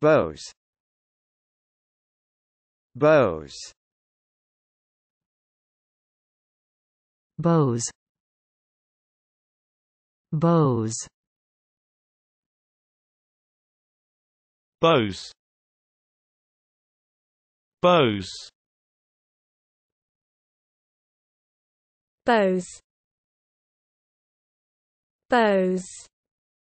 Bose Bose Bose Bose Bose Bose Bose Bose